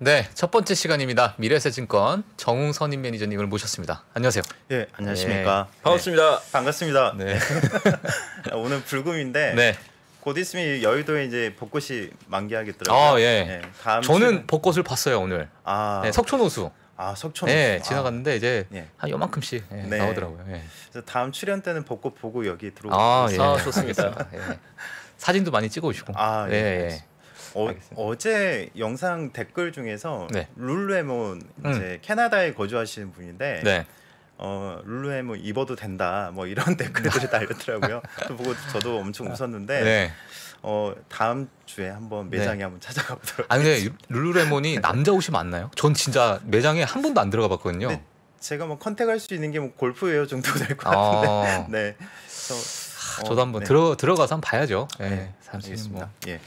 네, 첫 번째 시간입니다. 미래세증권 정웅 선임 매니저님을 모셨습니다. 안녕하세요. 예, 안녕하십니까. 네. 네. 반갑습니다. 네. 반갑습니다. 네. 오늘 불금인데 네. 곧 있으면 여의도에 이제 벚꽃이 만개하겠더라고요. 아, 예. 네, 다음 저는 시간... 벚꽃을 봤어요 오늘. 아, 네, 석촌호수. 아 석촌. 네, 아. 지나갔는데 아. 이제 예. 한 요만큼씩 예, 네. 나오더라고요. 예. 그래서 다음 출연 때는 벚꽃 보고 여기 들어오고. 아, 예. 아 좋습니다. 예. 사진도 많이 찍어 오시고. 아 예. 예. 어, 어제 영상 댓글 중에서 네. 룰루에몬 음. 이제 음. 캐나다에 거주하시는 분인데 네. 어, 룰루에몬 입어도 된다 뭐 이런 댓글들을 네. 달렸더라고요. 또 보고 저도 엄청 아, 웃었는데 네. 어, 다음 주에 한번 네. 매장에 한번 찾아가 보도록. 아니 근데 룰루레몬이 남자 옷이 많나요? 전 진짜 매장에 한 번도 안 들어가 봤거든요. 네. 제가 뭐 컨택할 수 있는 게뭐 골프웨어 정도 될것 아. 같은데. 아. 네. 그 저도 한번 네. 들어 들어가서 한번 봐야죠. 네, 네알겠습 뭐. 예.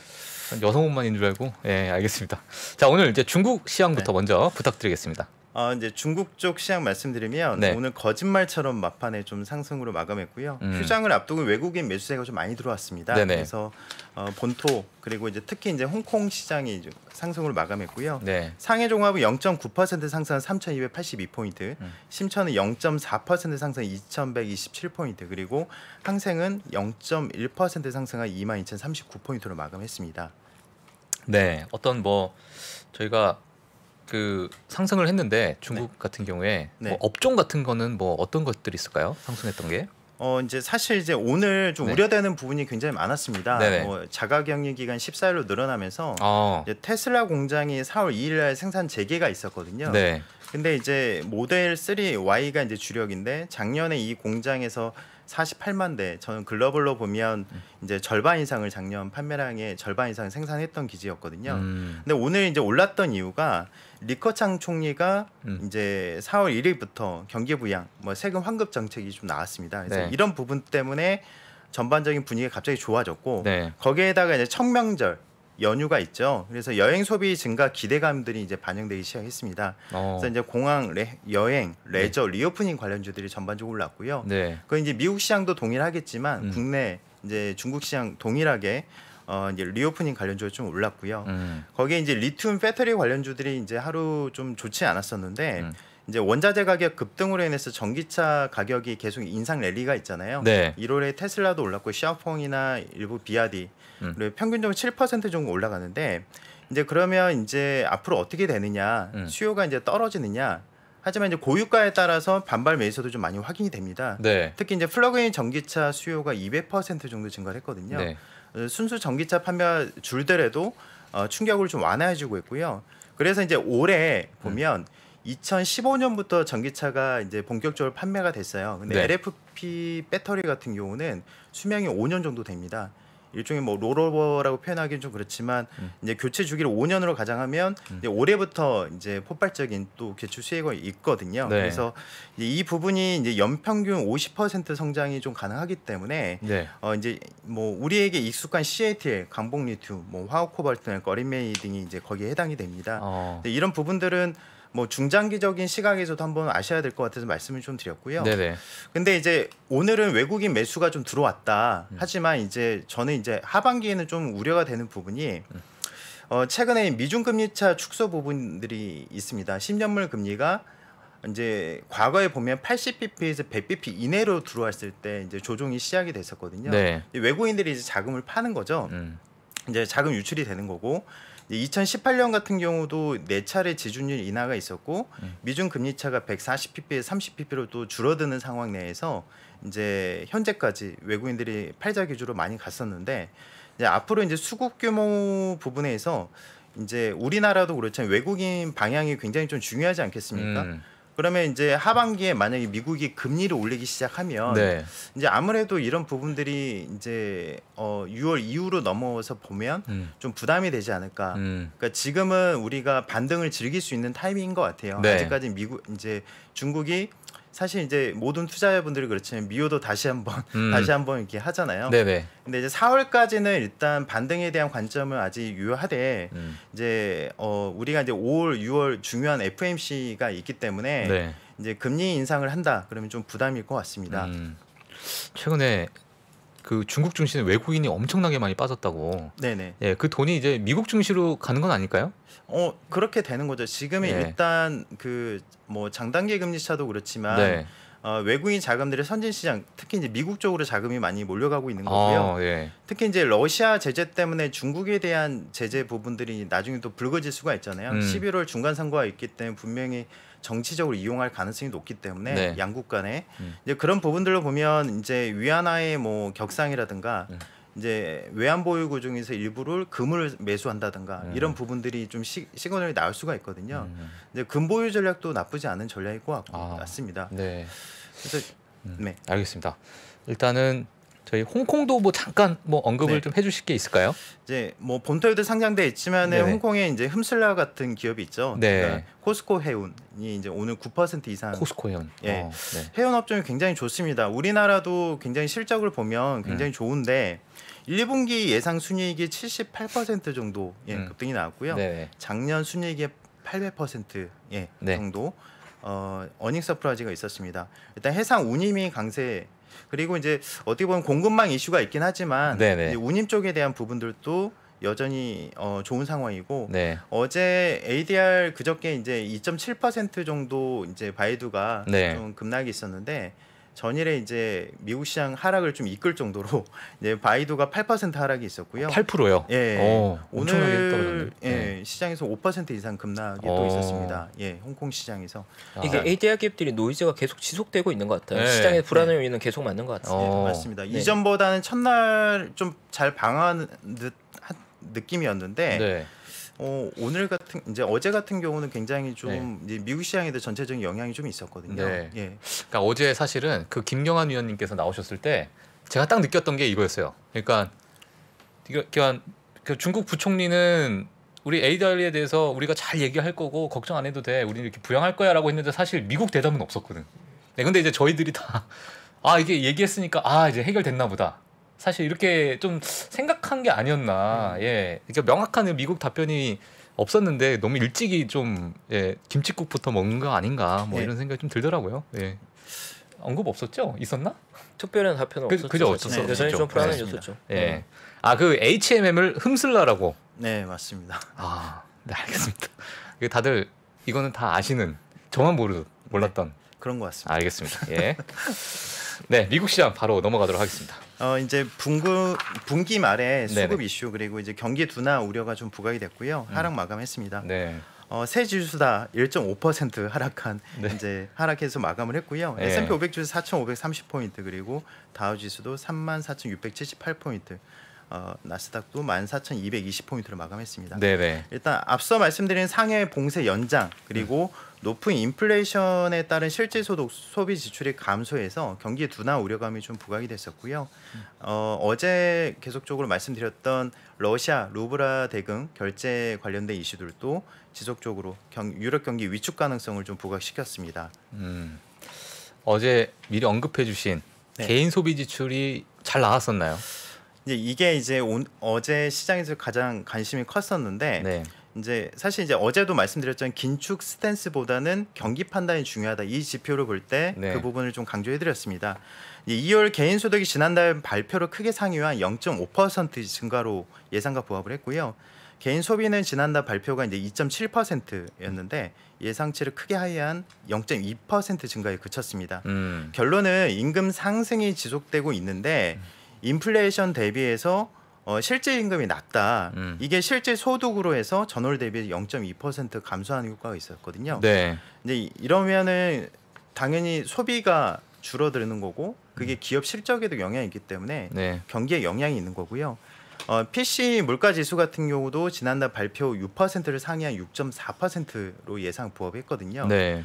여성분만인 줄 알고 예 알겠습니다. 자 오늘 이제 중국 시황부터 네. 먼저 부탁드리겠습니다. 어, 이제 중국 쪽 시장 말씀드리면 네. 오늘 거짓말처럼 막판에 좀 상승으로 마감했고요. 음. 휴장을 앞두고 외국인 매수세가 좀 많이 들어왔습니다. 네네. 그래서 어, 본토 그리고 이제 특히 이제 홍콩 시장이 상승으로 마감했고요. 네. 상해 종합은 0.9%상승 3,282포인트, 음. 심천은 0.4%상승 2,127포인트, 그리고 항생은 0.1% 상승한 22,039포인트로 마감했습니다. 네, 어떤 뭐 저희가 그 상승을 했는데 중국 네. 같은 경우에 네. 뭐 업종 같은 거는 뭐 어떤 것들이 있을까요? 상승했던 게? 어 이제 사실 이제 오늘 좀 네. 우려되는 부분이 굉장히 많았습니다. 뭐 자가격리 기간 14일로 늘어나면서 어. 이제 테슬라 공장이 4월 2일날 생산 재개가 있었거든요. 네. 근데 이제 모델 3Y가 이제 주력인데 작년에 이 공장에서 48만 대. 저는 글로벌로 보면 음. 이제 절반 이상을 작년 판매량의 절반 이상 생산했던 기지였거든요. 음. 근데 오늘 이제 올랐던 이유가 리커창 총리가 음. 이제 4월 1일부터 경기 부양, 뭐 세금 환급 정책이 좀 나왔습니다. 그래서 네. 이런 부분 때문에 전반적인 분위기가 갑자기 좋아졌고 네. 거기에다가 이제 청명절 연휴가 있죠. 그래서 여행 소비 증가 기대감들이 이제 반영되기 시작했습니다. 어. 그래서 이제 공항, 레, 여행, 네. 레저, 네. 리오프닝 관련주들이 전반적으로 올랐고요. 네. 그 이제 미국 시장도 동일하겠지만 음. 국내 이제 중국 시장 동일하게 어 이제 리오프닝 관련주가 좀 올랐고요. 음. 거기에 이제 리튬 배터리 관련주들이 이제 하루 좀 좋지 않았었는데 음. 이제 원자재 가격 급등으로 인해서 전기차 가격이 계속 인상 랠리가 있잖아요. 네. 1월에 테슬라도 올랐고 샤오펑이나 일부 비아디 음. 평균적으로 7% 정도 올라가는데 이제 그러면 이제 앞으로 어떻게 되느냐 음. 수요가 이제 떨어지느냐 하지만 이제 고유가에 따라서 반발 매수도 좀 많이 확인이 됩니다. 네. 특히 이제 플러그인 전기차 수요가 200% 정도 증가했거든요. 네. 어, 순수 전기차 판매 줄더라도 어, 충격을 좀 완화해주고 있고요. 그래서 이제 올해 음. 보면 음. 2015년부터 전기차가 이제 본격적으로 판매가 됐어요. 근데 네. LFP 배터리 같은 경우는 수명이 5년 정도 됩니다. 일종의 뭐 롤오버라고 표현하기는 좀 그렇지만 음. 이제 교체 주기를 5년으로 가정하면 음. 이제 올해부터 이제 폭발적인 또 개출 수익이 있거든요. 네. 그래서 이제 이 부분이 이제 연평균 50% 성장이 좀 가능하기 때문에 네. 어 이제 뭐 우리에게 익숙한 CATL, 강봉 리튬, 뭐 화학 코발트, 거리메이 등이 이제 거기에 해당이 됩니다. 어. 이런 부분들은 뭐 중장기적인 시각에서도 한번 아셔야 될 것 같아서 말씀을 좀 드렸고요. 네네. 근데 이제 오늘은 외국인 매수가 좀 들어왔다. 음. 하지만 이제 저는 이제 하반기에는 좀 우려가 되는 부분이 음. 어, 최근에 미중 금리 차 축소 부분들이 있습니다. 10년물 금리가 이제 과거에 보면 80bp에서 100bp 이내로 들어왔을 때 이제 조종이 시작이 됐었거든요. 네. 외국인들이 이제 자금을 파는 거죠. 음. 이제 자금 유출이 되는 거고 2018년 같은 경우도 네 차례 지준율 인하가 있었고 음. 미중 금리 차가 140pp, 30pp로 또 줄어드는 상황 내에서 이제 현재까지 외국인들이 팔자 기주로 많이 갔었는데 이제 앞으로 이제 수급 규모 부분에서 이제 우리나라도 그렇지만 외국인 방향이 굉장히 좀 중요하지 않겠습니까? 음. 그러면 이제 하반기에 만약에 미국이 금리를 올리기 시작하면 네. 이제 아무래도 이런 부분들이 이제 어 6월 이후로 넘어서 보면 음. 좀 부담이 되지 않을까. 음. 그러니까 지금은 우리가 반등을 즐길 수 있는 타이밍인 것 같아요. 네. 아직까지 미국 이제 중국이 사실 이제 모든 투자자분들이 그렇지만 미호도 다시 한번 음. 다시 한번 이렇게 하잖아요. 네네. 근데 이제 4월까지는 일단 반등에 대한 관점은 아직 유효하되 음. 이제 어 우리가 이제 5월, 6월 중요한 FMC가 있기 때문에 네. 이제 금리 인상을 한다 그러면 좀 부담일 것 같습니다. 음. 최근에 그 중국 증시는 외국인이 엄청나게 많이 빠졌다고. 네네. 예, 그 돈이 이제 미국 증시로 가는 건 아닐까요? 어 그렇게 되는 거죠. 지금이 예. 일단 그 뭐 장단기 금리 차도 그렇지만 네. 어, 외국인 자금들의 선진 시장, 특히 이제 미국 쪽으로 자금이 많이 몰려가고 있는 어, 거고요. 아, 예. 특히 이제 러시아 제재 때문에 중국에 대한 제재 부분들이 나중에 또불거질 수가 있잖아요. 음. 11월 중간 선거가 있기 때문에 분명히 정치적으로 이용할 가능성이 높기 때문에 네. 양국 간에 음. 이제 그런 부분들로 보면 이제 위안화의 뭐 격상이라든가 음. 이제 외환보유고 중에서 일부를 금을 매수한다든가 음. 이런 부분들이 좀 시, 시그널이 나올 수가 있거든요. 음, 음. 이제 금보유 전략도 나쁘지 않은 전략일 것 같고 아, 맞습니다. 네. 그래서 음. 네. 알겠습니다. 일단은 저희 홍콩도 뭐 잠깐 뭐 언급을 네. 좀 해주실 게 있을까요? 이제 뭐 본토에도 상장돼 있지만 네. 홍콩에 이제 흠슬라 같은 기업이 있죠. 네. 그러니까 코스코 해운이 이제 오늘 9% 이상 코스코 해운. 예. 어, 네. 해운 업종이 굉장히 좋습니다. 우리나라도 굉장히 실적을 보면 굉장히 음. 좋은데 1분기 예상 순이익이 78% 정도 예, 음. 급등이 나왔고요. 네. 작년 순이익의 800% 예, 네. 정도 어, 어닝 서프라이즈가 있었습니다. 일단 해상 운임이 강세 그리고 이제 어떻게 보면 공급망 이슈가 있긴 하지만 네, 네. 이제 운임 쪽에 대한 부분들도 여전히 어, 좋은 상황이고 네. 어제 ADR 그저께 이제 2.7% 정도 이제 바이두가 네. 좀 급락이 있었는데 전일에 이제 미국 시장 하락을 좀 이끌 정도로 이제 바이도가 8% 하락이 있었고요. 8%요? 예. 오, 어, 오늘 예. 예, 시장에서 5% 이상 급락이 오. 또 어. 있었습니다. 예, 홍콩 시장에서 아. 이게 ADR 업들이 노이즈가 계속 지속되고 있는 것 같아요. 네. 시장의 불안의 요인은 네. 계속 맞는 것 같아요. 어. 네, 맞습니다. 네. 이전보다는 첫날 좀 잘 방어한 듯한 느낌이었는데. 네. 어, 오늘 같은 이제 어제 같은 경우는 굉장히 좀 네. 미국 시장에 도 전체적인 영향이 좀 있었거든요. 네. 예. 그러니까 어제 사실은 그 김경환 위원님께서 나오셨을 때 제가 딱 느꼈던 게 이거였어요. 그러니까 그러니까 중국 부총리는 우리 AW에 대해서 우리가 잘 얘기할 거고 걱정 안 해도 돼. 우리는 이렇게 부양할 거야라고 했는데 사실 미국 대답은 없었거든. 네, 근데 이제 저희들이 다 아 이게 얘기했으니까 아 이제 해결됐나 보다. 사실 이렇게 좀 생각한 게 아니었나. 음. 예. 그러니까 명확한 미국 답변이 없었는데 너무 일찍이 좀 예, 김치국부터 먹는 거 아닌가 뭐 예. 이런 생각이 좀 들더라고요. 예. 언급 없었죠? 있었나? 특별한 답변은 그, 없었죠. 네, 그죠 없었어. 여전히 좀 불안해졌었죠. 네, 예. 아그 HMM을 흠슬라라고. 네 맞습니다. 아, 네 알겠습니다. 다들 이거는 다 아시는 저만 모르 몰랐던 그런 것 같습니다. 알겠습니다. 예. 네, 미국 시장 바로 넘어가도록 하겠습니다. 어 이제 분구, 분기 말에 네, 네. 수급 네네. 이슈 그리고 이제 경기 둔화 우려가 좀 부각이 됐고요. 음. 하락 마감했습니다. 네. 어, 세 지수 다1.5% 하락한 네. 이제 하락해서 마감을 했고요. 네. S&P 500 지수 4,530 포인트 그리고 다우 지수도 34,678 포인트. 어, 나스닥도 14,220 포인트로 마감했습니다. 네네. 네. 일단 앞서 말씀드린 상해 봉쇄 연장 그리고 음. 높은 인플레이션에 따른 실제 소득 소비 지출이 감소해서 경기 둔화 우려감이 좀 부각이 됐었고요. 어, 어제 계속적으로 말씀드렸던 러시아 루브라 대금 결제 관련된 이슈들도 지속적으로 경, 유럽 경기 위축 가능성을 좀 부각시켰습니다. 음, 어제 미리 언급해주신 네. 개인 소비 지출이 잘 나왔었나요? 이제 네, 이게 이제 온, 어제 시장에서 가장 관심이 컸었는데. 네. 이제 사실 이제 어제도 말씀드렸던 긴축 스탠스보다는 경기 판단이 중요하다 이 지표로 볼 때그 네. 부분을 좀 강조해드렸습니다. 2월 개인 소득이 지난달 발표로 크게 상위한 0.5% 증가로 예상과 부합을 했고요. 개인 소비는 지난달 발표가 이제 2.7%였는데 예상치를 크게 하이한0.2% 증가에 그쳤습니다. 음. 결론은 임금 상승이 지속되고 있는데 음. 인플레이션 대비해서 어, 실제 임금이 낮다. 음. 이게 실제 소득으로 해서 전월 대비 0.2% 감소하는 효과가 있었거든요. 네. 이제 이러면은 당연히 소비가 줄어드는 거고 그게 음. 기업 실적에도 영향이 있기 때문에 네. 경기에 영향이 있는 거고요. 어, PC 물가 지수 같은 경우도 지난달 발표 6%를 상회한 6.4%로 예상 부합했거든요. 네.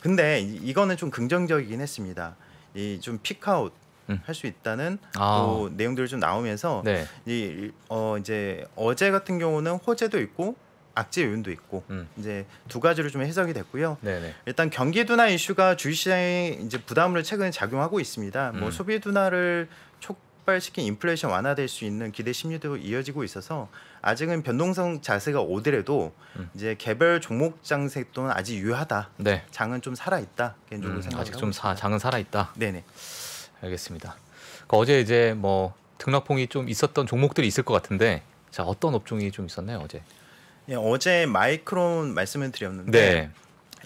근데 이거는 좀 긍정적이긴 했습니다. 이좀 피카웃 음. 할수 있다는 아. 내용들이 좀 나오면서 네. 이, 어, 이제 어제 같은 경우는 호재도 있고 악재 요인도 있고 음. 이제 두 가지로 좀 해석이 됐고요. 네네. 네. 일단 경기 둔화 이슈가 주식시장에 이제 부담을 최근에 작용하고 있습니다. 뭐 음. 뭐 소비 둔화를 촉발시킨 인플레이션 완화될 수 있는 기대 심리도 이어지고 있어서 아직은 변동성 자세가 오더라도 음. 이제 개별 종목 장세 또는 아직 유효하다. 네. 장은 좀 살아 있다. 개인적으로 음, 생각. 아직 좀 사, 장은 살아 있다. 네네. 알겠습니다. 그러니까 어제 이제 뭐 등락폭이 좀 있었던 종목들이 있을 것 같은데 자 어떤 업종이 좀 있었나요 어제? 예, 어제 마이크론 말씀을 드렸는데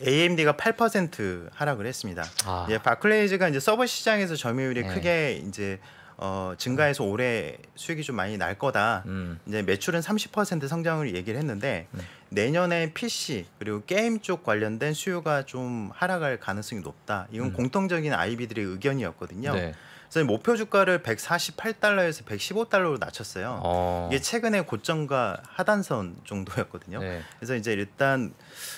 네. AMD가 8% 하락을 했습니다. 아. 예, 바클레이즈가 이제 서버 시장에서 점유율이 네. 크게 이제 어, 증가해서 올해 수익이 좀 많이 날 거다. 음. 이제 매출은 30% 성장을 얘기를 했는데 네. 내년에 PC 그리고 게임 쪽 관련된 수요가 좀 하락할 가능성이 높다. 이건 음. 공통적인 아이비들의 의견이었거든요. 네. 그래서 목표 주가를 148달러에서 115달러로 낮췄어요. 어. 이게 최근에 고점과 하단선 정도였거든요. 네. 그래서 이제 일단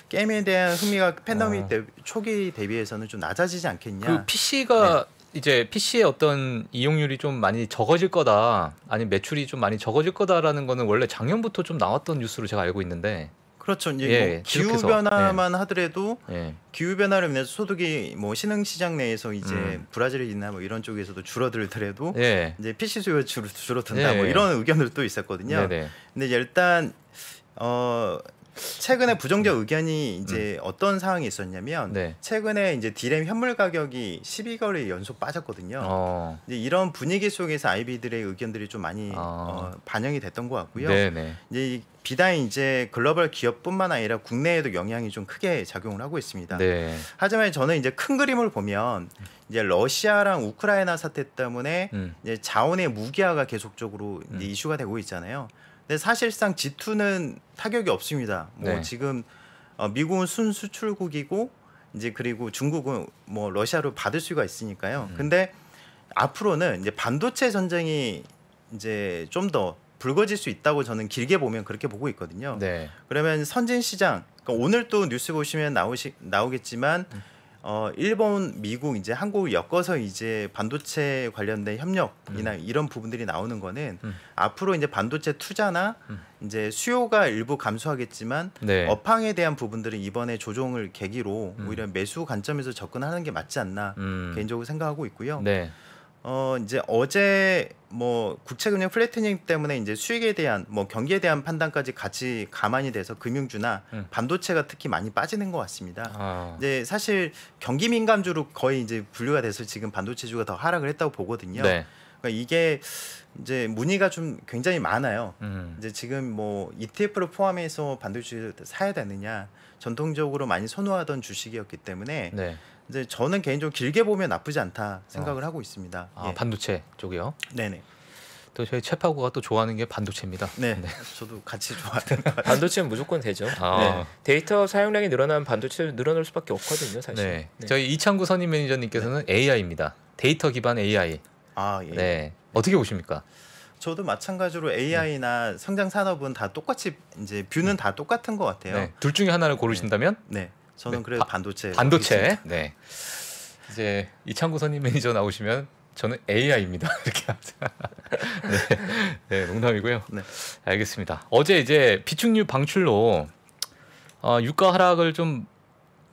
게임에 대한 흥미가 팬덤이 어. 대, 초기 대비해서는 좀 낮아지지 않겠냐. 그 PC가 네. 이제 PC의 어떤 이용률이 좀 많이 적어질 거다, 아니 면 매출이 좀 많이 적어질 거다라는 거는 원래 작년부터 좀 나왔던 뉴스로 제가 알고 있는데 그렇죠. 이제 예, 뭐 예. 기후 변화만 예. 하더라도 예. 기후 변화를 인해서 소득이 뭐 신흥 시장 내에서 이제 음. 브라질이나 뭐 이런 쪽에서도 줄어들더라도 이제 PC 수요 줄어든다 뭐 이런 의견들도 있었거든요. 네네. 근데 일단 어 최근에 음. 부정적 의견이 음. 이제 음. 어떤 상황이 있었냐면 네. 최근에 이제 디램 현물 가격이 1 2개월에 연속 빠졌거든요. 어. 이제 이런 분위기 속에서 아이비들의 의견들이 좀 많이 어. 어, 반영이 됐던 것 같고요. 네네. 네. 이제 비단 이제 글로벌 기업뿐만 아니라 국내에도 영향이 좀 크게 작용을 하고 있습니다. 네. 하지만 저는 이제 큰 그림을 보면 이제 러시아랑 우크라이나 사태 때문에 음. 이제 자원의 무기화가 계속적으로 음. 이슈가 되고 있잖아요. 근데 사실상 G2는 타격이 없습니다. 뭐 네. 지금 어, 미국은 순수출국이고 이제 그리고 중국은 뭐 러시아로 받을 수가 있으니까요. 음. 근데 앞으로는 이제 반도체 전쟁이 이제 좀 더 불거질 수 있다고 저는 길게 보면 그렇게 보고 있거든요. 네. 그러면 선진 시장 그러니까 오늘 또 뉴스 보시면 나오시 나오겠지만 음. 어, 일본, 미국 이제 한국을 엮어서 이제 반도체 관련된 협력이나 음. 이런 부분들이 나오는 거는 음. 앞으로 이제 반도체 투자나 음. 이제 수요가 일부 감소하겠지만 네. 업황에 대한 부분들은 이번에 조정을 계기로 음. 오히려 매수 관점에서 접근하는 게 맞지 않나 음. 개인적으로 생각하고 있고요. 네. 어 이제 어제 뭐 국채금융 플래트닝 때문에 이제 수익에 대한 뭐 경기에 대한 판단까지 같이 가만히 돼서 금융주나 음. 반도체가 특히 많이 빠지는 것 같습니다. 아. 이제 사실 경기 민감주로 거의 이제 분류가 돼서 지금 반도체주가 더 하락을 했다고 보거든요. 네. 그러니까 이게 이제 문의가 좀 굉장히 많아요. 음. 이제 지금 뭐 ETF를 포함해서 반도체를 사야 되느냐 전통적으로 많이 선호하던 주식이었기 때문에. 네. 이제 저는 개인적으로 길게 보면 나쁘지 않다 생각을 어. 하고 있습니다. 아, 예. 반도체 쪽이요? 네네. 또 저희 채파고가 또 좋아하는 게 반도체입니다. 네, 네. 저도 같이 좋아하는 반도체는 무조건 되죠. 아. 네. 데이터 사용량이 늘어나면 반도체 늘어날 수밖에 없거든요, 사실. 네. 네. 저희 이창구 선임 매니저님께서는 네. AI입니다. 데이터 기반 AI. 아, 예. 네. 어떻게 보십니까? 저도 마찬가지로 AI나 네. 성장 산업은 다 똑같이 이제 뷰는 네. 다 똑같은 것 같아요. 둘 중에 하나를 고르신다면? 네. 저는 네, 그래 도 반도체. 반도체. 네. 이제 이창구 선임 매니저 나오시면 저는 AI입니다. 이렇게 하자. 네. 네, 농담이고요. 네. 알겠습니다. 어제 이제 비축류 방출로 어, 유가 하락을 좀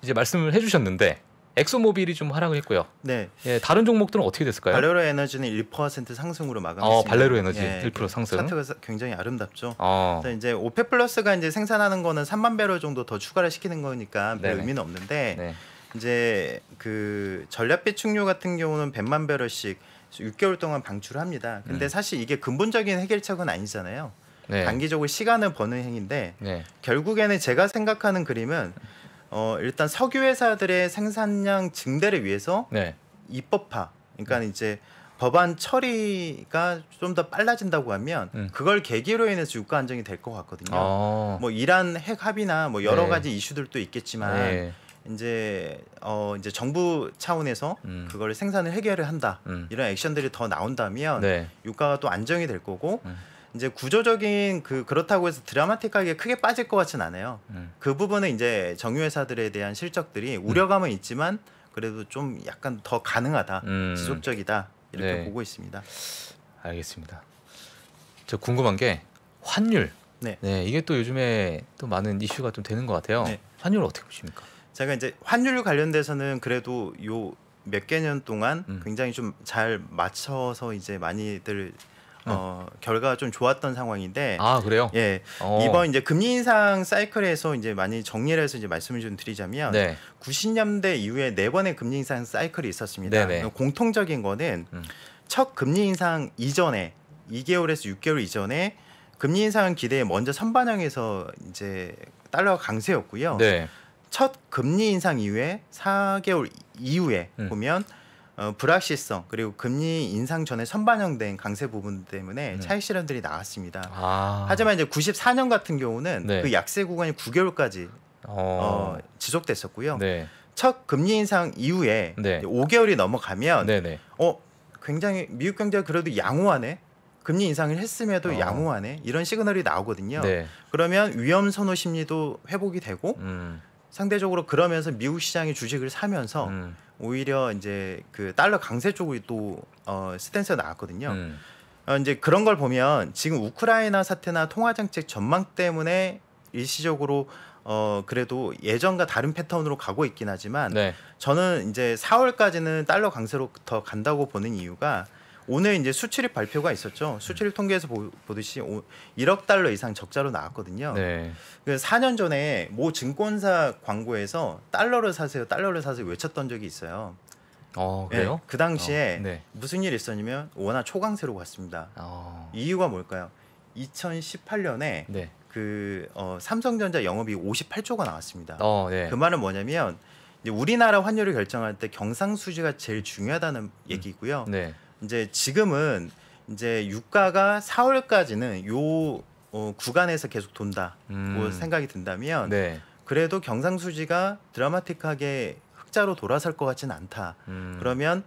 이제 말씀을 해주셨는데 엑소모빌이 좀 하락을 했고요. 네. 예, 다른 종목들은 어떻게 됐을까요? 발레로 에너지는 1% 상승으로 마감했습니다. 어, 발레로 에너지 예, 1% 그 상승. 차트가 굉장히 아름답죠. 어. 이제 오페 플러스가 이제 생산하는 거는 3만 배럴 정도 더 추가를 시키는 거니까 별 의미는 없는데 네. 이제 그 전략 비충료 같은 경우는 100만 배럴씩 6개월 동안 방출을 합니다. 근데 음. 사실 이게 근본적인 해결책은 아니잖아요. 네. 단기적으로 시간을 버는 행위인데 네. 결국에는 제가 생각하는 그림은 어, 일단 석유 회사들의 생산량 증대를 위해서 네. 입법화 그러니까 음. 이제 법안 처리가 좀 더 빨라진다고 하면 음. 그걸 계기로 인해서 유가 안정이 될 것 같거든요. 아. 뭐 이란 핵 합의나 뭐 여러 네. 가지 이슈들도 있겠지만 네. 이제 어 이제 정부 차원에서 음. 그걸 생산을 해결을 한다 음. 이런 액션들이 더 나온다면 네. 유가가 또 안정이 될 거고 음. 이제 구조적인 그 그렇다고 해서 드라마틱하게 크게 빠질 것 같진 않아요. 음. 그 부분은 이제 정유회사들에 대한 실적들이 음. 우려감은 음. 있지만 그래도 좀 약간 더 가능하다, 음. 지속적이다 이렇게 네. 보고 있습니다. 알겠습니다. 저 궁금한 게 환율. 네. 네. 이게 또 요즘에 또 많은 이슈가 좀 되는 것 같아요. 네. 환율 어떻게 보십니까? 제가 이제 환율 관련돼서는 그래도 요 몇개년 동안 음. 굉장히 좀 잘 맞춰서 이제 많이들 어, 결과가 좀 좋았던 상황인데 아 그래요? 예 어. 이번 이제 금리 인상 사이클에서 이제 많이 정리를 해서 이제 말씀을 좀 드리자면 네. 90년대 이후에 네 번의 금리 인상 사이클이 있었습니다. 네네. 네. 공통적인 거는 음. 첫 금리 인상 이전에 2개월에서 6개월 이전에 금리 인상 기대에 먼저 선반영해서 이제 달러 강세였고요. 네. 첫 금리 인상 이후에 4개월 이후에 음. 보면 어, 불확실성 그리고 금리 인상 전에 선반영된 강세 부분 때문에 네. 차익 실현들이 나왔습니다. 아. 하지만 이제 94년 같은 경우는 네. 그 약세 구간이 9개월까지 어. 어 지속됐었고요. 네. 첫 금리 인상 이후에 5개월이 넘어가면 네, 네. 어 굉장히 미국 경제가 그래도 양호하네. 금리 인상을 했음에도 어. 양호하네 이런 시그널이 나오거든요. 그러면 위험 선호 심리도 회복이 되고 음. 상대적으로 그러면서 미국 시장의 주식을 사면서 음. 오히려 이제 그 달러 강세 쪽이 또 어, 스탠스가 나왔거든요. 음. 어, 이제 그런 걸 보면 지금 우크라이나 사태나 통화 정책 전망 때문에 일시적으로 어 그래도 예전과 다른 패턴으로 가고 있긴 하지만 네. 저는 이제 4월까지는 달러 강세로부터 간다고 보는 이유가 오늘 이제 수출입 발표가 있었죠. 수출입 통계에서 보, 듯이 1억 달러 이상 적자로 나왔거든요. 네. 그 4년 전에 모 증권사 광고에서 달러를 사세요, 달러를 사세요 외쳤던 적이 있어요. 어, 예, 그래요? 네, 그 당시에 어, 네. 무슨 일이 있었냐면 워낙 초강세로 갔습니다. 어. 이유가 뭘까요? 2018년에 네. 그 어, 삼성전자 영업이 58조가 나왔습니다. 어, 네. 그 말은 뭐냐면 우리나라 환율을 결정할 때 경상수지가 제일 중요하다는 얘기고요. 음. 네. 이제 지금은 이제 유가가 4월까지는 요 어, 구간에서 계속 돈다고 음. 뭐 생각이 든다면 네. 그래도 경상수지가 드라마틱하게 흑자로 돌아설 것같진 않다. 음. 그러면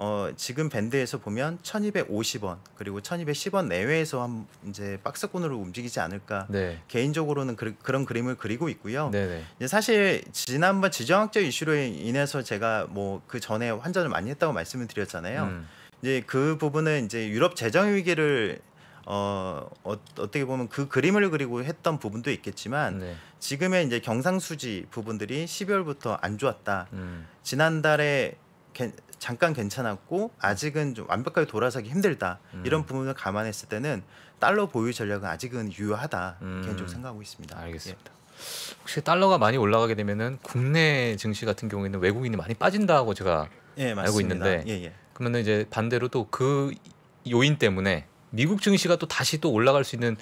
어, 지금 밴드에서 보면 1250원 그리고 1210원 내외에서 한 이제 박스권으로 움직이지 않을까 네. 개인적으로는 그, 런 그림을 그리고 있고요. 네, 네. 이제 사실 지난번 지정학적 이슈로 인해서 제가 뭐 그 전에 환전을 많이 했다고 말씀을 드렸잖아요. 음. 이제 그 부분은 이제 유럽 재정 위기를 어, 어 어떻게 보면 그 그림을 그리고 했던 부분도 있겠지만 네. 지금의 이제 경상수지 부분들이 12월부터 안 좋았다. 음. 지난달에 게, 잠깐 괜찮았고 아직은 좀 완벽하게 돌아서기 힘들다 음. 이런 부분을 감안했을 때는 달러 보유 전략은 아직은 유효하다 음. 개인적으로 생각하고 있습니다. 알겠습니다. 예. 혹시 달러가 많이 올라가게 되면은 국내 증시 같은 경우에는 외국인이 많이 빠진다고 제가 예, 예 알고 있는데 예, 예. 그러면 이제 반대로 또 그 요인 때문에 미국 증시가 또 다시 또 올라갈 수 있는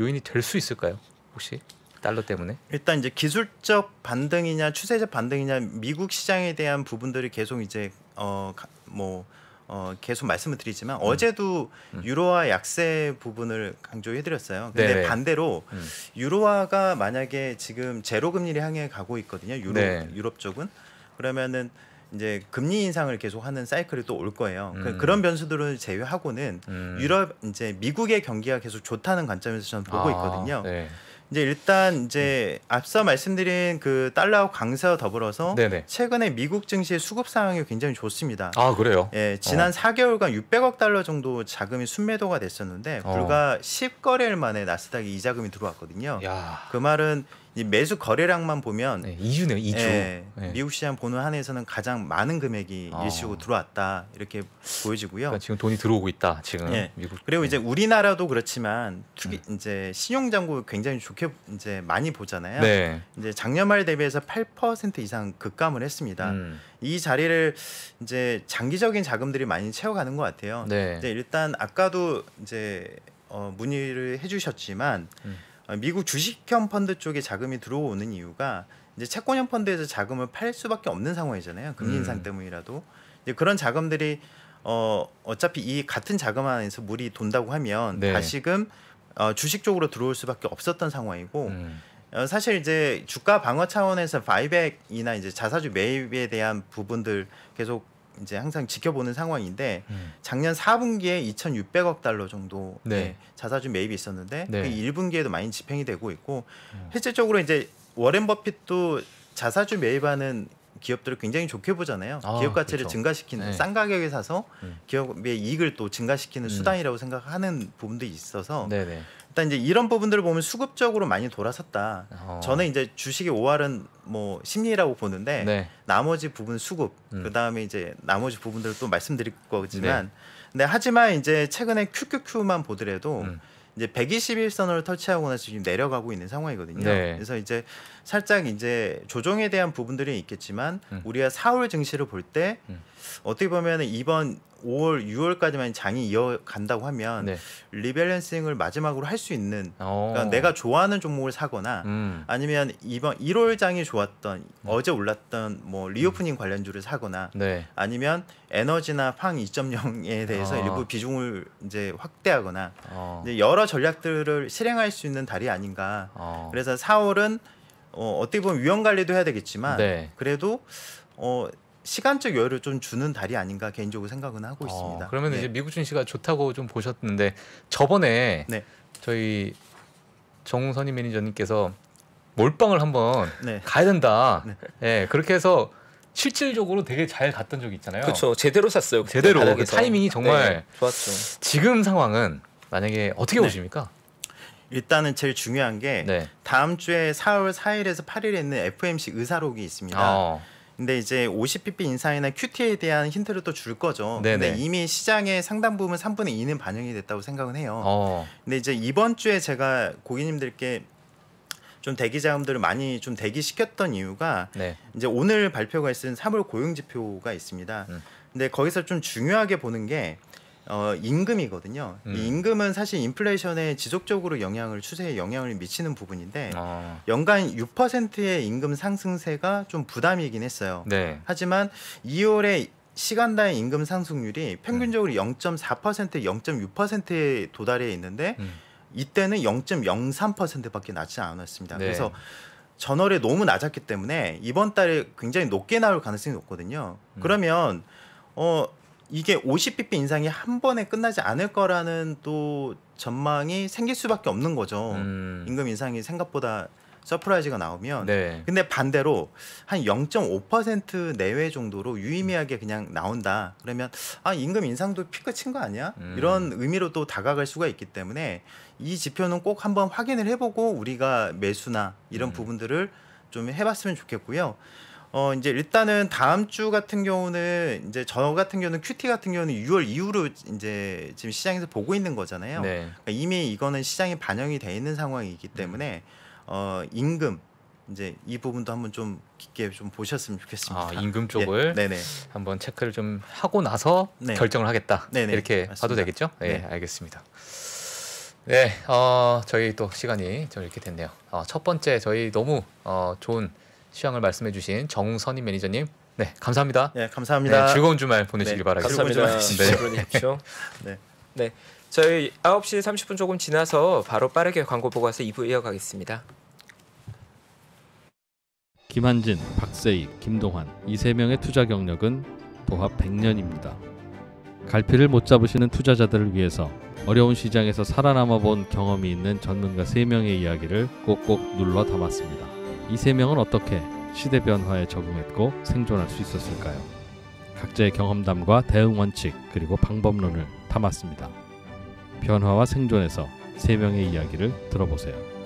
요인이 될 수 있을까요? 혹시 달러 때문에? 일단 이제 기술적 반등이냐 추세적 반등이냐 미국 시장에 대한 부분들이 계속 이제 어뭐 어, 계속 말씀을 드리지만 음. 어제도 음. 유로화 약세 부분을 강조해드렸어요. 근데 네네. 반대로 음. 유로화가 만약에 지금 제로 금리를 향해 가고 있거든요. 유로, 네. 유럽 쪽은 그러면은 이제 금리 인상을 계속하는 사이클이 또 올 거예요. 그 음. 그런 변수들을 제외하고는 음. 유럽 이제 미국의 경기가 계속 좋다는 관점에서 저는 보고 아, 있거든요. 네. 이제 일단 이제 음. 앞서 말씀드린 그 달러 강세와 더불어서 네네. 최근에 미국 증시의 수급 상황이 굉장히 좋습니다. 아 그래요? 예, 지난 어. 4개월간 600억 달러 정도 자금이 순매도가 됐었는데 어. 불과 어. 10거래일 만에 나스닥에 이 자금이 들어왔거든요. 야. 그 말은 이 매수 거래량만 보면 네, 2주네요, 2주. 예, 네. 미국 시장 보는 한에서는 가장 많은 금액이 아. 일시로 적으 들어왔다 이렇게 보여지고요. 그러니까 지금 돈이 들어오고 있다 지금 예. 미국. 그리고 네. 이제 우리나라도 그렇지만 특히 음. 이제 신용장고 굉장히 좋게 이제 많이 보잖아요. 네. 이제 작년 말 대비해서 8% 이상 급감을 했습니다. 음. 이 자리를 이제 장기적인 자금들이 많이 채워가는 것 같아요. 네. 이제 일단 아까도 이제 어, 문의를 해주셨지만. 음. 어, 미국 주식형 펀드 쪽에 자금이 들어오는 이유가 이제 채권형 펀드에서 자금을 팔 수밖에 없는 상황이잖아요. 금리 인상 음. 때문이라도 이제 그런 자금들이 어 어차피 이 같은 자금 안에서 물이 돈다고 하면 네. 다시금 어, 주식 쪽으로 들어올 수밖에 없었던 상황이고 음. 어, 사실 이제 주가 방어 차원에서 바이백이나 이제 자사주 매입에 대한 부분들 계속 이제 항상 지켜보는 상황인데 음. 작년 4분기에 2,600억 달러 정도 네. 예, 자사주 매입이 있었는데 네. 그 1분기에도 많이 집행이 되고 있고 음. 실제적으로 이제 워렌 버핏도 자사주 매입하는 기업들을 굉장히 좋게 보잖아요. 아, 기업 가치를 그렇죠. 증가시키는 네. 싼 가격에 사서 음. 기업의 이익을 또 증가시키는 음. 수단이라고 생각하는 부분도 있어서 네네. 네. 일단 이제 이런 부분들을 보면 수급적으로 많이 돌아섰다. 어. 저는 이제 주식의 5할은 뭐 심리라고 보는데 네. 나머지 부분 수급 음. 그 다음에 이제 나머지 부분들을 또 말씀드릴 거지만 네. 근 하지만 이제 최근에 QQQ만 보더라도 음. 이제 121선을 터치하고 나서 지금 내려가고 있는 상황이거든요. 네. 그래서 이제 살짝 이제 조정에 대한 부분들이 있겠지만 음. 우리가 4월 증시를 볼때 음. 어떻게 보면 이번 5월, 6월까지만 장이 이어간다고 하면 네. 리밸런싱을 마지막으로 할 수 있는 어. 그러니까 내가 좋아하는 종목을 사거나 음. 아니면 이번 1월 장이 좋았던 음. 어제 올랐던 뭐 리오프닝 음. 관련주를 사거나 네. 아니면 에너지나 팡 2.0에 대해서 아. 일부 비중을 이제 확대하거나 아. 이제 여러 전략들을 실행할 수 있는 달이 아닌가. 아. 그래서 4월은 어, 어떻게 보면 위험 관리도 해야 되겠지만 네. 그래도 어 시간적 여유를 좀 주는 달이 아닌가 개인적으로 생각은 하고 어, 있습니다. 그러면 네. 이제 미국준 씨가 좋다고 좀 보셨는데 저번에 네. 저희 정 선임 매니저님께서 몰빵을 한번 네. 가야 된다. 네. 예, 그렇게 해서 실질적으로 되게 잘 갔던 적이 있잖아요. 그렇죠. 제대로 샀어요. 제대로 그 타이밍이 네, 정말 좋았죠. 지금 상황은 만약에 어떻게 네. 보십니까? 일단은 제일 중요한 게 네. 다음 주에 4월 4일에서 8일에 있는 FMC 의사록이 있습니다. 어. 근데 이제 50pp 인상이나 QT에 대한 힌트를 또 줄 거죠. 네네. 근데 이미 시장의 상당 부분 3분의 2는 반영이 됐다고 생각은 해요. 어. 근데 이제 이번 주에 제가 고객님들께 좀 대기 자금들을 많이 좀 대기시켰던 이유가 네. 이제 오늘 발표가 있은 3월 고용 지표가 있습니다. 음. 근데 거기서 좀 중요하게 보는 게 어, 임금이거든요. 음. 이 임금은 사실 인플레이션에 지속적으로 영향을 추세에 영향을 미치는 부분인데 아. 연간 6%의 임금 상승세가 좀 부담이긴 했어요. 네. 하지만 2월에 시간당 임금 상승률이 음. 평균적으로 음. 0.4% 0.6%에 도달해 있는데 음. 이때는 0.03%밖에 낮지 않았습니다. 네. 그래서 전월에 너무 낮았기 때문에 이번 달에 굉장히 높게 나올 가능성이 높거든요. 음. 그러면 어 이게 50bp 인상이 한 번에 끝나지 않을 거라는 또 전망이 생길 수밖에 없는 거죠. 음. 임금 인상이 생각보다 서프라이즈가 나오면. 네. 근데 반대로 한 0.5% 내외 정도로 유의미하게 그냥 나온다. 그러면 아 임금 인상도 피크 친거 아니야? 음. 이런 의미로 또 다가갈 수가 있기 때문에 이 지표는 꼭 한번 확인을 해보고 우리가 매수나 이런 음. 부분들을 좀 해봤으면 좋겠고요. 어 이제 일단은 다음 주 같은 경우는 이제 저 같은 경우는 큐티 같은 경우는 6월 이후로 이제 지금 시장에서 보고 있는 거잖아요. 네. 그러니까 이미 이거는 시장에 반영이 돼 있는 상황이기 음. 때문에 어 임금 이제 이 부분도 한번 좀 깊게 좀 보셨으면 좋겠습니다. 아, 임금 쪽을 예, 한번 체크를 좀 하고 나서 네. 결정을 하겠다. 네네. 이렇게 맞습니다. 봐도 되겠죠? 네. 네, 알겠습니다. 네, 어, 저희 또 시간이 좀 이렇게 됐네요. 어, 첫 번째 저희 너무 어, 좋은 취향을 말씀해 주신 정선희 매니저님 네, 감사합니다. 네, 감사합니다. 네, 즐거운 주말 보내시길 네, 바라겠습니다. 즐거운 주말 네. 네. 네. 네. 저희 9시 30분 조금 지나서 바로 빠르게 광고 보고 와서 2부 이어가겠습니다. 김한진, 박세희, 김동환 이 세 명의 투자 경력은 보합 100년입니다. 갈피를 못 잡으시는 투자자들을 위해서 어려운 시장에서 살아남아 본 경험이 있는 전문가 3명의 이야기를 꼭꼭 눌러 담았습니다. 이세 명은 어떻게 시대 변화에 적응했고 생존할 수 있었을까요? 각자의 경험담과 대응 원칙 그리고 방법론을 담았습니다. 변화와 생존에서 세 명의 이야기를 들어보세요.